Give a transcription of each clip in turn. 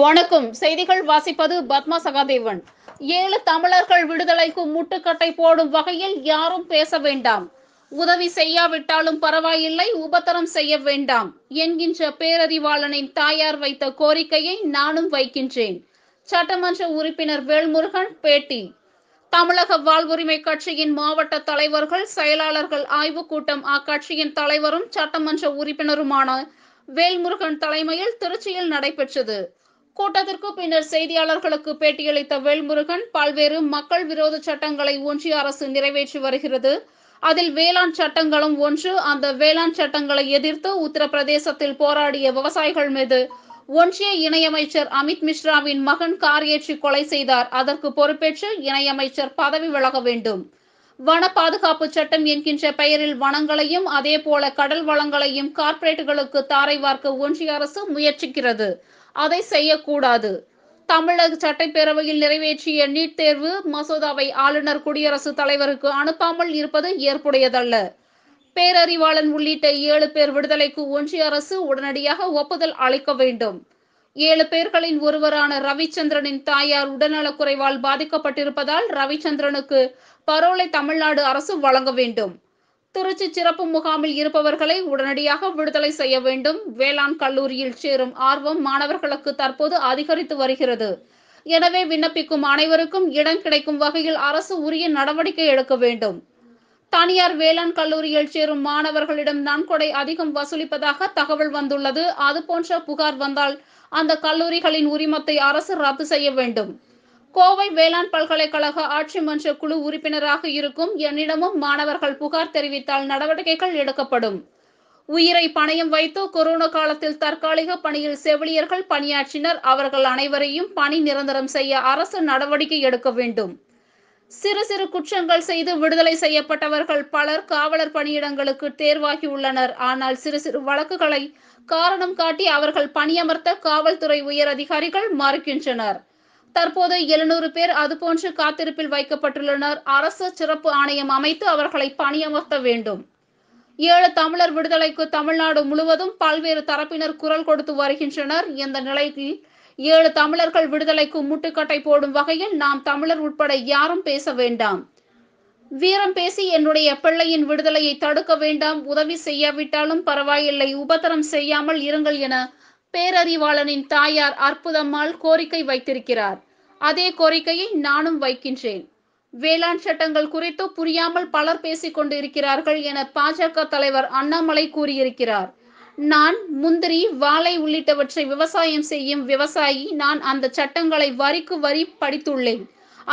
வணக்கம் செய்திகள் வாசிப்பது பத்மா சகாதேவன் ஏழு தமிழர்கள் விடுதலைக்கு முட்டுக்கட்டை போடும் வகையில் யாரும் பேச வேண்டாம் உதவி செய்யாவிட்டாலும் பரவாயில்லை உபத்தரம் செய்ய வேண்டாம் என்கின்ற பேரறிவாளனின் தாயார் வைத்த கோரிக்கையை நானும் வைக்கின்றேன் சட்டமன்ற உறுப்பினர் வேல்முருகன் பேட்டி தமிழக வாழ்வுரிமை கட்சியின் மாவட்ட தலைவர்கள் செயலாளர்கள் ஆய்வுக் கூட்டம் அக்கட்சியின் தலைவரும் சட்டமன்ற உறுப்பினருமான வேல்முருகன் தலைமையில் திருச்சியில் நடைபெற்றது கூட்டத்திற்கு பின்னர் செய்தியாளர்களுக்கு பேட்டியளித்த வேல்முருகன் பல்வேறு மக்கள் விரோத சட்டங்களை ஒன்றிய அரசு நிறைவேற்றி வருகிறது அதில் வேளாண் சட்டங்களும் ஒன்று அந்த வேளாண் சட்டங்களை எதிர்த்து உத்தரப்பிரதேசத்தில் போராடிய விவசாயிகள் மீது ஒன்றிய இணையமைச்சர் அமித் மிஸ்ராவின் மகன் கார் ஏற்றி கொலை செய்தார் அதற்கு பொறுப்பேற்று இணையமைச்சர் பதவி விலக வேண்டும் வன பாதுகாப்பு சட்டம் என்கின்ற பெயரில் வனங்களையும் அதே போல கடல் வளங்களையும் கார்ப்பரேட்டுகளுக்கு தாரை வார்க்க ஒன்றிய அரசு முயற்சிக்கிறது அதை செய்யக்கூடாது தமிழக சட்டப்பேரவையில் நிறைவேற்றிய நீட் தேர்வு மசோதாவை ஆளுநர் குடியரசுத் தலைவருக்கு அனுப்பாமல் இருப்பது ஏற்புடையதல்ல பேரறிவாளன் உள்ளிட்ட ஏழு பேர் விடுதலைக்கு ஒன்றிய அரசு உடனடியாக ஒப்புதல் அளிக்க வேண்டும் ஏழு பேர்களின் ஒருவரான ரவிச்சந்திரனின் தாயார் உடல்நலக்குறைவால் பாதிக்கப்பட்டிருப்பதால் ரவிச்சந்திரனுக்கு பரோலை தமிழ்நாடு அரசு வழங்க வேண்டும் திருச்சி சிறப்பு முகாமில் இருப்பவர்களை உடனடியாக விடுதலை செய்ய வேண்டும் வேளாண் கல்லூரியில் சேரும் ஆர்வம் மாணவர்களுக்கு தற்போது அதிகரித்து வருகிறது எனவே விண்ணப்பிக்கும் அனைவருக்கும் இடம் கிடைக்கும் வகையில் அரசு உரிய நடவடிக்கை எடுக்க வேண்டும் தனியார் வேளாண் கல்லூரியில் சேரும் மாணவர்களிடம் நன்கொடை அதிகம் வசூலிப்பதாக தகவல் வந்துள்ளது அதுபோன்ற புகார் வந்தால் அந்த கல்லூரிகளின் உரிமத்தை அரசு ரத்து செய்ய வேண்டும் கோவை வேளாண் பல்கலைக்கழக ஆட்சி மன்ற குழு உறுப்பினராக இருக்கும் என்னிடமும் மாணவர்கள் புகார் தெரிவித்தால் நடவடிக்கைகள் எடுக்கப்படும் உயிரை பணயம் வைத்து கொரோனா காலத்தில் தற்காலிக பணியில் செவிலியர்கள் பணியாற்றினர் அவர்கள் அனைவரையும் பணி நிரந்தரம் செய்ய அரசு நடவடிக்கை எடுக்க வேண்டும் சிறு சிறு குற்றங்கள் செய்து விடுதலை செய்யப்பட்டவர்கள் பலர் காவலர் பணியிடங்களுக்கு தேர்வாகி உள்ளனர் ஆனால் சிறு சிறு வழக்குகளை காரணம் காட்டி அவர்கள் பணியமர்த்த காவல்துறை உயர் அதிகாரிகள் மறுக்கின்றனர் தற்போது எழுநூறு பேர் அதுபோன்று காத்திருப்பில் வைக்கப்பட்டுள்ளனர் அரசு சிறப்பு ஆணையம் அமைத்து அவர்களை பணியமர்த்த வேண்டும் ஏழு தமிழர் விடுதலைக்கு தமிழ்நாடு முழுவதும் பல்வேறு தரப்பினர் குரல் கொடுத்து வருகின்றனர் இந்த நிலையில் ஏழு தமிழர்கள் விடுதலைக்கு முட்டுக்கட்டை போடும் வகையில் நாம் தமிழர் உட்பட யாரும் பேச வேண்டாம் வீரம் பேசி என்னுடைய பிள்ளையின் விடுதலையை தடுக்க வேண்டாம் உதவி செய்யாவிட்டாலும் பரவாயில்லை உபத்திரம் செய்யாமல் இருங்கள் என பேரறிவாளனின் தாயார் அற்புதம்மாள் கோரிக்கை வைத்திருக்கிறார் அதே கோரிக்கையை நானும் வைக்கின்றேன் வேளாண் சட்டங்கள் குறித்து புரியாமல் பலர் பேசிக் கொண்டிருக்கிறார்கள் இருக்கிறார்கள் என பாஜக தலைவர் அண்ணாமலை கூறியிருக்கிறார் நான் முந்திரி வாழை உள்ளிட்டவற்றை விவசாயம் செய்யும் விவசாயி நான் அந்த சட்டங்களை வரிக்கு வரி படித்துள்ளேன்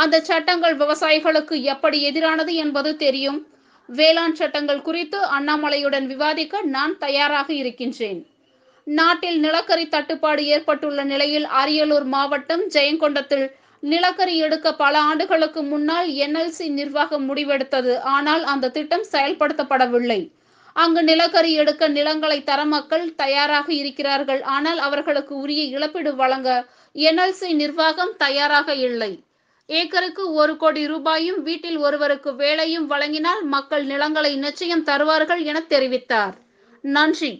அந்த சட்டங்கள் விவசாயிகளுக்கு எப்படி எதிரானது என்பது தெரியும் வேளாண் சட்டங்கள் குறித்து அண்ணாமலையுடன் விவாதிக்க நான் தயாராக இருக்கின்றேன் நாட்டில் நிலக்கரி தட்டுப்பாடு ஏற்பட்டுள்ள நிலையில் அரியலூர் மாவட்டம் ஜெயங்கொண்டத்தில் நிலக்கரி எடுக்க பல ஆண்டுகளுக்கு முன்னால் என்எல்சி நிர்வாகம் முடிவெடுத்தது ஆனால் அந்த திட்டம் செயல்படுத்தப்படவில்லை அங்கு நிலக்கரி எடுக்க நிலங்களை தர மக்கள் தயாராக இருக்கிறார்கள் ஆனால் அவர்களுக்கு உரிய இழப்பீடு வழங்க என்எல்சி நிர்வாகம் தயாராக இல்லை ஏக்கருக்கு ஒரு கோடி ரூபாயும் வீட்டில் ஒருவருக்கு வேலையும் வழங்கினால் மக்கள் நிலங்களை நிச்சயம் தருவார்கள் என தெரிவித்தார் நன்றி